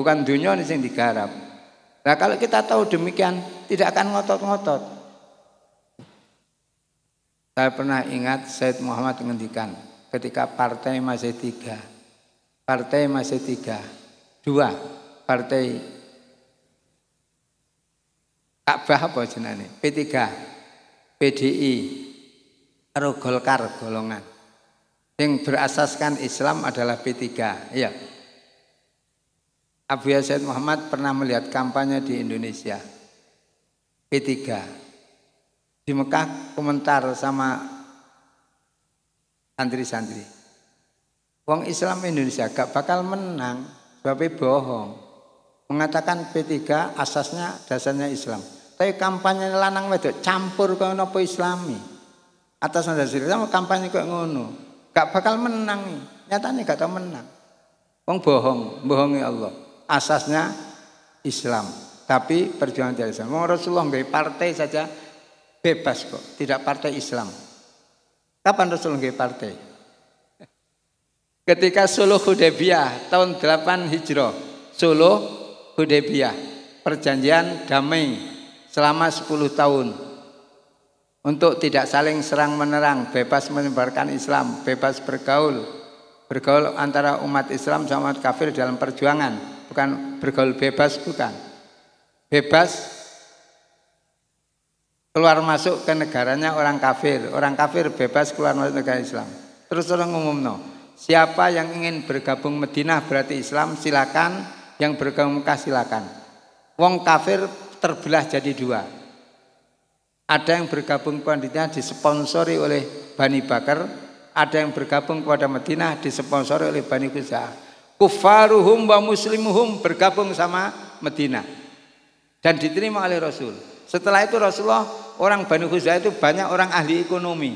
bukan dunia ini yang digarap. Nah kalau kita tahu demikian, tidak akan ngotot-ngotot. Saya pernah ingat Said Muhammad menghentikan ketika partai masih tiga, partai masih tiga, dua partai Ka'bah apa jenane? P3, PDI, karo Golkar golongan. Yang berasaskan Islam adalah P3, iya. Abu Said Muhammad pernah melihat kampanye di Indonesia. P3. Di Mekah komentar sama santri-santri. Wong Islam Indonesia gak bakal menang sebabnya bohong. Mengatakan P3 asasnya dasarnya Islam. Tapi kampanye lanang wedok campur ke nopo Islami. Atas dasar Islam kampanye kok ngono. Gak bakal menang. Nyatanya gak tau menang. Wong bohong, bohongi ya Allah asasnya Islam. Tapi perjuangan dari Islam. Mau Rasulullah nggak partai saja bebas kok, tidak partai Islam. Kapan Rasulullah nggak partai? Ketika Solo Hudaybiyah tahun 8 Hijrah, Solo Hudaybiyah, perjanjian damai selama 10 tahun untuk tidak saling serang menerang, bebas menyebarkan Islam, bebas bergaul, bergaul antara umat Islam sama umat kafir dalam perjuangan bukan bergaul bebas, bukan. Bebas keluar masuk ke negaranya orang kafir. Orang kafir bebas keluar masuk negara Islam. Terus orang umum no. Siapa yang ingin bergabung Madinah berarti Islam silakan, yang bergabung Mekah silakan. Wong kafir terbelah jadi dua. Ada yang bergabung ke Madinah disponsori oleh Bani Bakar, ada yang bergabung kepada Madinah disponsori oleh Bani Khuza'ah kufaruhum wa muslimuhum bergabung sama Medina dan diterima oleh Rasul. Setelah itu Rasulullah orang Bani Khuza'ah itu banyak orang ahli ekonomi.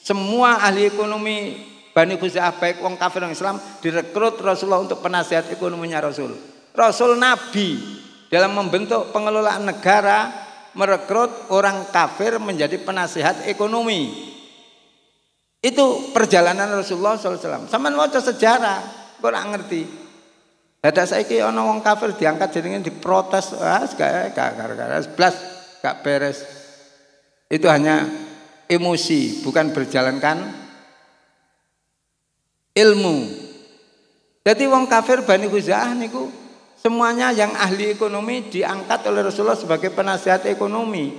Semua ahli ekonomi Bani Khuza'ah baik orang kafir orang Islam direkrut Rasulullah untuk penasihat ekonominya Rasul. Rasul Nabi dalam membentuk pengelolaan negara merekrut orang kafir menjadi penasihat ekonomi. Itu perjalanan Rasulullah SAW. Sama mau sejarah. Ora ngerti. Dadak saiki ana wong kafir diangkat jenenge diprotes, ah eh, gak gara-gara blas gak beres. Itu hanya emosi, bukan berjalankan ilmu. Jadi wong kafir Bani Khuza'ah niku semuanya yang ahli ekonomi diangkat oleh Rasulullah sebagai penasihat ekonomi.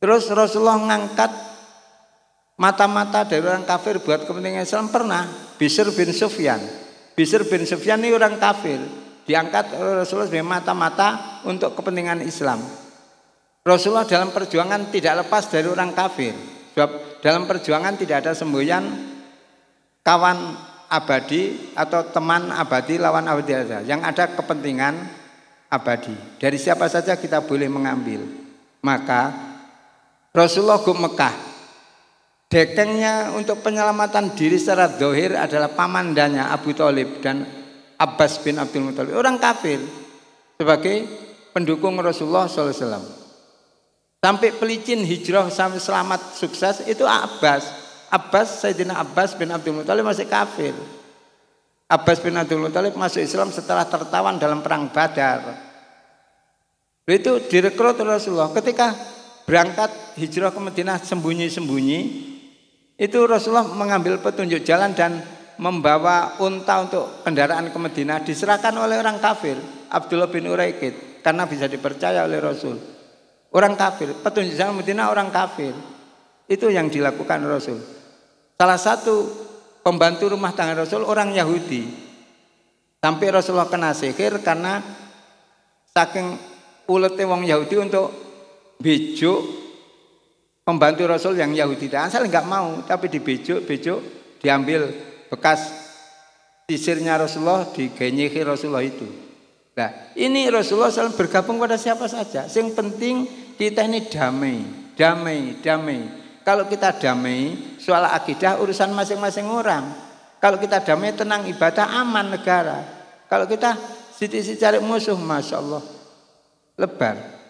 Terus Rasulullah ngangkat mata-mata dari orang kafir buat kepentingan Islam pernah. Bisir bin Sufyan. Bisir bin Sufyan ini orang kafir. Diangkat oleh Rasulullah sebagai mata-mata untuk kepentingan Islam. Rasulullah dalam perjuangan tidak lepas dari orang kafir. Sebab dalam perjuangan tidak ada semboyan kawan abadi atau teman abadi lawan abadi saja. Yang ada kepentingan abadi. Dari siapa saja kita boleh mengambil. Maka Rasulullah ke Mekah Dekengnya untuk penyelamatan diri secara dohir adalah pamandanya Abu Talib dan Abbas bin Abdul Muthalib. Orang kafir sebagai pendukung Rasulullah SAW. Sampai pelicin hijrah sampai selamat sukses itu Abbas. Abbas, Sayyidina Abbas bin Abdul Muthalib masih kafir. Abbas bin Abdul Muthalib masuk Islam setelah tertawan dalam perang Badar. Itu direkrut Rasulullah ketika berangkat hijrah ke Madinah sembunyi-sembunyi itu Rasulullah mengambil petunjuk jalan dan membawa unta untuk kendaraan ke Madinah diserahkan oleh orang kafir Abdullah bin Uraikid karena bisa dipercaya oleh Rasul. Orang kafir, petunjuk jalan Madinah orang kafir. Itu yang dilakukan Rasul. Salah satu pembantu rumah tangga Rasul orang Yahudi. Sampai Rasulullah kena sihir karena saking ulete wong Yahudi untuk bijuk pembantu Rasul yang Yahudi asal nggak mau tapi dibejuk-bejuk diambil bekas sisirnya Rasulullah digenyeki Rasulullah itu. Nah, ini Rasulullah SAW bergabung pada siapa saja. Yang penting kita ini damai, damai, damai. Kalau kita damai, soal akidah urusan masing-masing orang. Kalau kita damai, tenang ibadah, aman negara. Kalau kita sisi sisi cari musuh, masya Allah, lebar.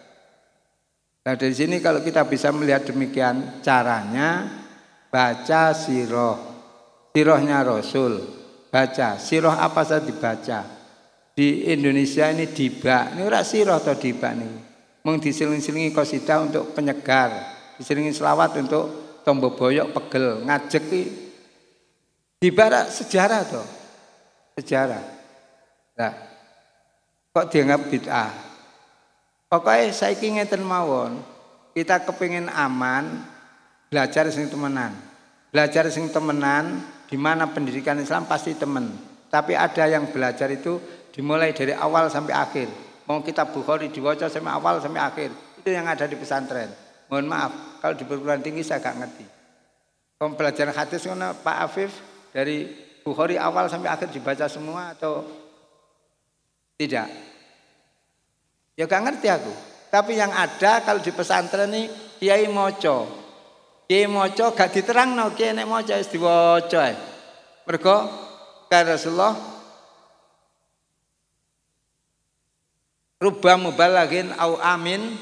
Nah dari sini kalau kita bisa melihat demikian caranya baca siroh. Sirohnya Rasul. Baca. Siroh apa saja dibaca. Di Indonesia ini dibak. Ini ora siroh atau dibak nih. mengdiseling silingi kosida untuk penyegar. Diselingi selawat untuk tombo boyok pegel. Ngajek Dibak sejarah tuh Sejarah. Nah, kok dianggap bid'ah? Pokoknya saya ngeten mawon. Kita kepingin aman, belajar sing temenan. Belajar sing temenan di mana pendidikan Islam pasti temen. Tapi ada yang belajar itu dimulai dari awal sampai akhir. Mau kita di diwaca sampai awal sampai akhir. Itu yang ada di pesantren. Mohon maaf, kalau di perguruan tinggi saya gak ngerti. Pembelajaran hadis karena Pak Afif dari bukhori awal sampai akhir dibaca semua atau tidak? Ya gak ngerti aku. Tapi yang ada kalau di pesantren ini kiai moco. Kiai moco gak diterang no kiai nek moco es diwoco. Mergo kata ya Rasulullah rubah mubalagin au amin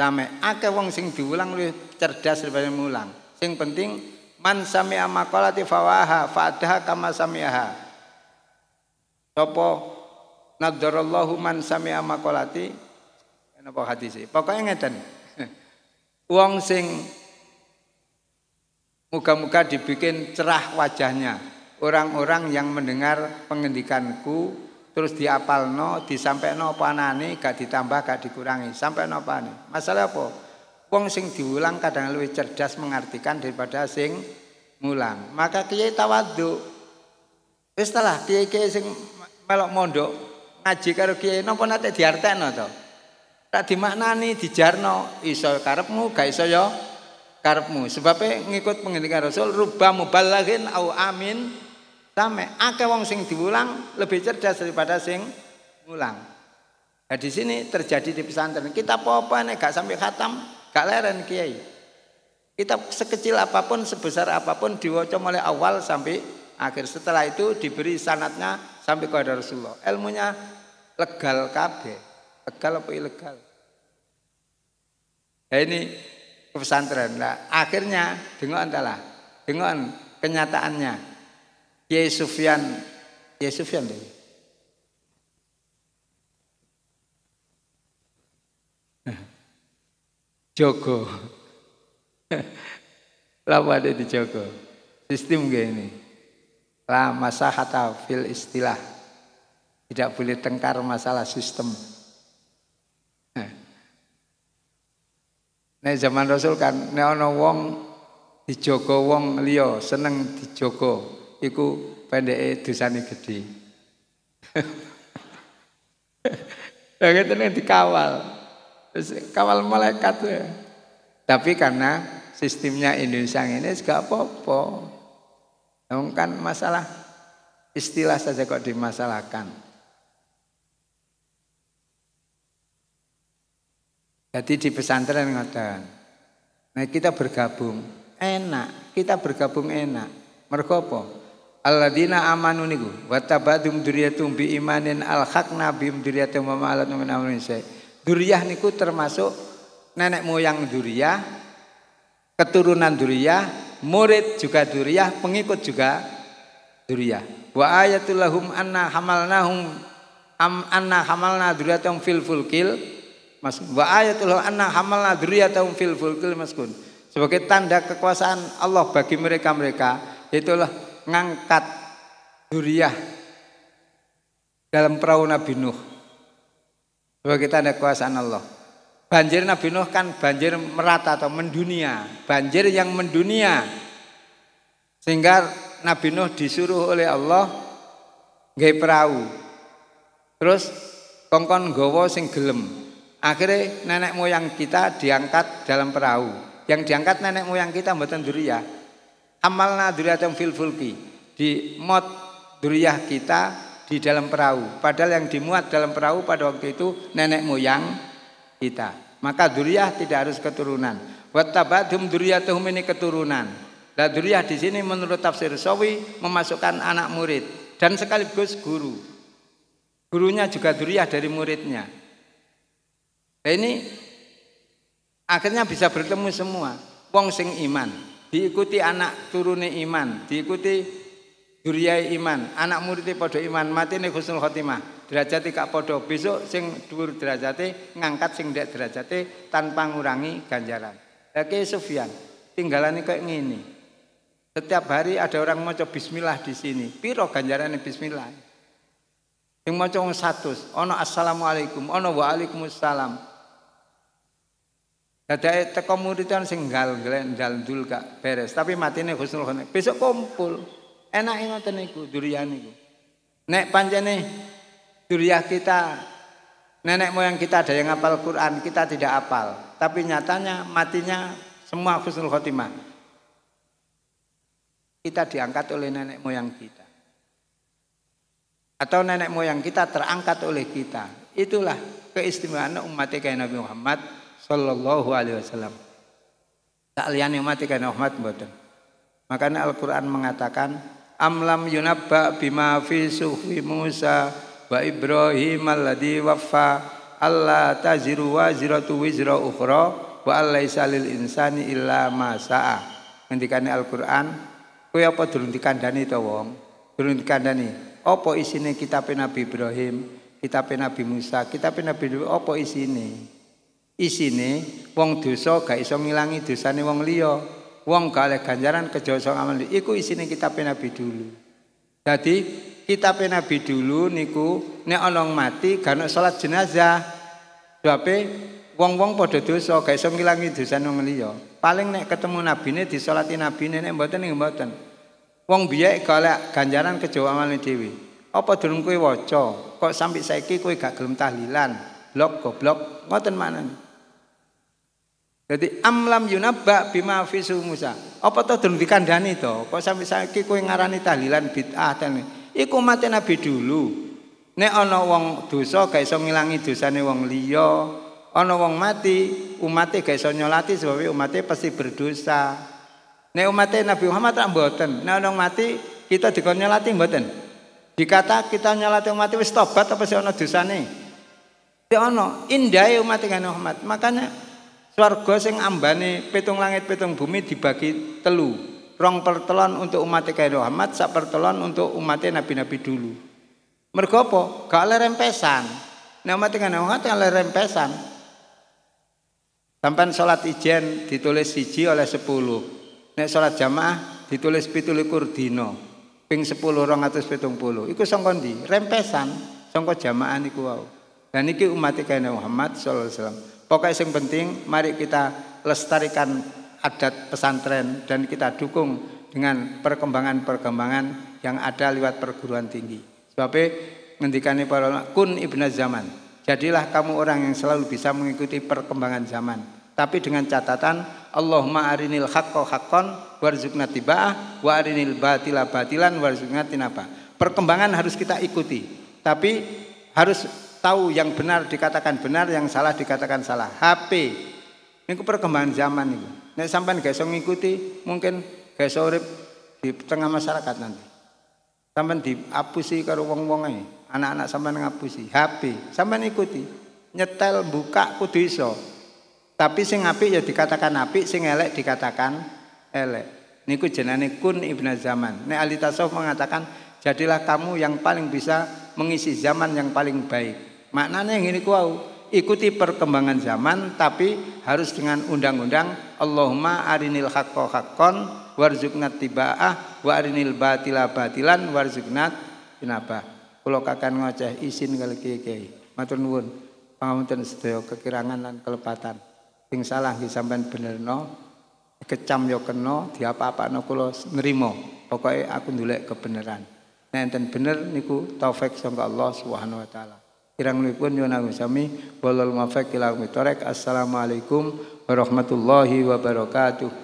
damai ake wong sing diulang lu cerdas daripada mulang. Sing penting man sami amakolati fawaha fadha kama samiha, Sopo nadzarallahu man sami'a maqalati napa hadise pokoke ngeten wong sing muga-muga dibikin cerah wajahnya orang-orang yang mendengar pengendikanku terus diapalno disampaikno apa anane gak ditambah gak dikurangi sampai apa anane masalah apa wong sing diulang kadang lebih cerdas mengartikan daripada sing mulang. Maka kiai tawadhu. Wis telah kiai-kiai sing melok mondok ngaji karo kiai napa nate diartekno to. Tak dimaknani, dijarno, iso karepmu, gak iso ya karepmu. Sebabnya ngikut pengendikan Rasul rubah mubalaghin au amin same. Akeh wong sing diulang lebih cerdas daripada sing ngulang. Nah di sini terjadi di pesantren. Kita apa-apa nek gak sampai khatam, gak leren kiai. Kita sekecil apapun, sebesar apapun diwaca oleh awal sampai Akhir setelah itu diberi sanatnya sampai kepada Rasulullah. Ilmunya legal kabeh. Legal apa ilegal? Ya ini pesantren. Nah, akhirnya dengan adalah dengan kenyataannya Kiai Sufyan Kiai deh. Joko. Lama ada di Joko. Sistem kayak ini. La masahata fil istilah. Tidak boleh tengkar masalah sistem. Nah, zaman Rasul kan neono wong dijogo wong liya seneng dijogo iku pendeke dosane gede. Ya ngene dikawal. kawal malaikat ya. Tapi karena sistemnya Indonesia ini gak apa-apa. Namun kan masalah istilah saja kok dimasalahkan. Jadi di pesantren ngoten. Nah kita bergabung enak, kita bergabung enak. Merkopo Alladzina amanu niku wa tabadum dzurriyyatum bi imanin alhaqna nabi um dzurriyyatum wa ma'alat min amrin Duriyah niku termasuk nenek moyang duriyah, keturunan duriyah, Murid juga duriyah, pengikut juga duriyah. Wa ayatul lahum anna hamalnahum am anna hamalna duriyatahum fil fulkil mas wa ayatul lahum anna hamalna duriyatahum fil fulkil maskun. Sebagai tanda kekuasaan Allah bagi mereka-mereka itulah ngangkat duriyah dalam perahu Nabi Nuh sebagai tanda kekuasaan Allah. Banjir Nabi Nuh kan banjir merata atau mendunia. Banjir yang mendunia. Sehingga Nabi Nuh disuruh oleh Allah nggih perahu. Terus kongkon gowo sing gelem. Akhirnya nenek moyang kita diangkat dalam perahu. Yang diangkat nenek moyang kita mboten duriyah. Amalna duriyatan fil fulki. Di mod duriyah kita di dalam perahu. Padahal yang dimuat dalam perahu pada waktu itu nenek moyang kita. Maka duriyah tidak harus keturunan. Wattabadhum duriyatuhum ini keturunan. Dan duriyah di sini menurut tafsir Sawi memasukkan anak murid dan sekaligus guru. Gurunya juga duriyah dari muridnya. Nah ini akhirnya bisa bertemu semua. Wong sing iman, diikuti anak turune iman, diikuti duriyah iman, anak muridnya pada iman, mati ini khusnul khotimah derajati kak podo besok sing dhuwur derajati ngangkat sing ndek derajati tanpa ngurangi ganjaran oke sofian tinggalan tinggalane kayak ngene setiap hari ada orang mau coba bismillah di sini piro ganjarane bismillah sing mau coba satu ono assalamualaikum ana waalaikumsalam ada teko muridan sing gal glendal dul kak beres, tapi nih husnul khotimah. Besok kumpul. enak ngoten teniku durian niku. Nek pancene Duriah kita, nenek moyang kita ada yang hafal Quran, kita tidak hafal. Tapi nyatanya matinya semua khusnul khotimah. Kita diangkat oleh nenek moyang kita. Atau nenek moyang kita terangkat oleh kita. Itulah keistimewaan umat Nabi Muhammad Sallallahu Alaihi Wasallam. Tak lihat umat Muhammad boten. Makanya Al-Quran mengatakan, Amlam yunabba bima fi suhwi Musa wa Ibrahim alladhi waffa alla taziru waziratu wizra ukhra wa allaisa lil insani illa ma sa'a ngendikane Al-Qur'an kowe apa durung dikandani to wong durung dikandani apa isine kitab Nabi Ibrahim kitab Nabi Musa kitab Nabi apa isine isine wong dosa gak iso ngilangi dosane wong liya wong gak oleh ganjaran kejasa amal iku isine kitab Nabi dulu jadi kitabnya Nabi dulu niku nek onong mati karena sholat jenazah. tapi wong-wong padha dosa, gak iso ngilangi dosa Paling nek ketemu nabi nabine nabi ini nek mboten nggih mboten. Wong biyek golek ganjaran kejawa amale dhewe. Apa durung kowe waca? Kok sampai saiki kowe gak gelem tahlilan? Blok goblok, ngoten manan? Jadi amlam yunabba bima fisu Musa. Apa to durung dikandani to? Kok sampai saiki kowe ngarani tahlilan bid'ah teni? iku mate nabi dulu. Nek ana wong dosa gak iso ngilangi dosane wong liya, ana wong mati, umate gak iso nyolati sebab umate pasti berdosa. Nek umate Nabi Muhammad tak mboten. Nek ana mati kita dikon nyolati mboten. Dikata kita nyolati umat wis tobat apa sih ana dosane? Ono indah ya umat Nabi Muhammad. Makanya swarga sing ambane petung langit petung bumi dibagi telu rong pertelon untuk umat Kyai Muhammad sak pertelon untuk umat nabi-nabi dulu mergo apa gak ada rempesan nek umat Kyai Muhammad ada rempesan Sampai sholat ijen ditulis siji oleh sepuluh nek salat jamaah ditulis pitulikur dino, ping sepuluh orang petung puluh. iku Ikut ndi rempesan sangka jamaah niku wau dan niki umat Kyai Muhammad sallallahu alaihi Pokoknya yang penting mari kita lestarikan adat pesantren dan kita dukung dengan perkembangan-perkembangan yang ada lewat perguruan tinggi. Sebab e, ngendikane para kun ibnu zaman. Jadilah kamu orang yang selalu bisa mengikuti perkembangan zaman. Tapi dengan catatan Allahumma arinil haqqo haqqon warzuqna tiba'ah wa arinil batila batilan warzuqna tinaba. Perkembangan harus kita ikuti. Tapi harus tahu yang benar dikatakan benar, yang salah dikatakan salah. HP ini perkembangan zaman ini. Nek sampean gak iso ngikuti, mungkin gak iso urip di tengah masyarakat nanti. Sampean diapusi karo wong-wong ae. Anak-anak sampean ngapusi HP, sampean ikuti. Nyetel buka kudu iso. Tapi sing apik ya dikatakan apik, sing elek dikatakan elek. Niku jenane kun ibnu zaman. Nek ahli tasawuf mengatakan jadilah kamu yang paling bisa mengisi zaman yang paling baik. Maknanya yang ini kuau ikuti perkembangan zaman tapi harus dengan undang-undang Allahumma arinil haqqo haqqon warzuqna tibaah wa arinil batila batilan warzuqna tinaba kula kakan ngoceh isin kali kiai matur nuwun pangapunten sedaya kekirangan lan kelepatan sing salah nggih sampean benerno kecam yo ya kena diapa-apakno kula nrimo pokoke aku ndolek kebenaran nek enten bener niku taufik sangka Allah Subhanahu wa taala Irang nipun nyuwun agung sami walal ilang mitorek Assalamualaikum warahmatullahi wabarakatuh.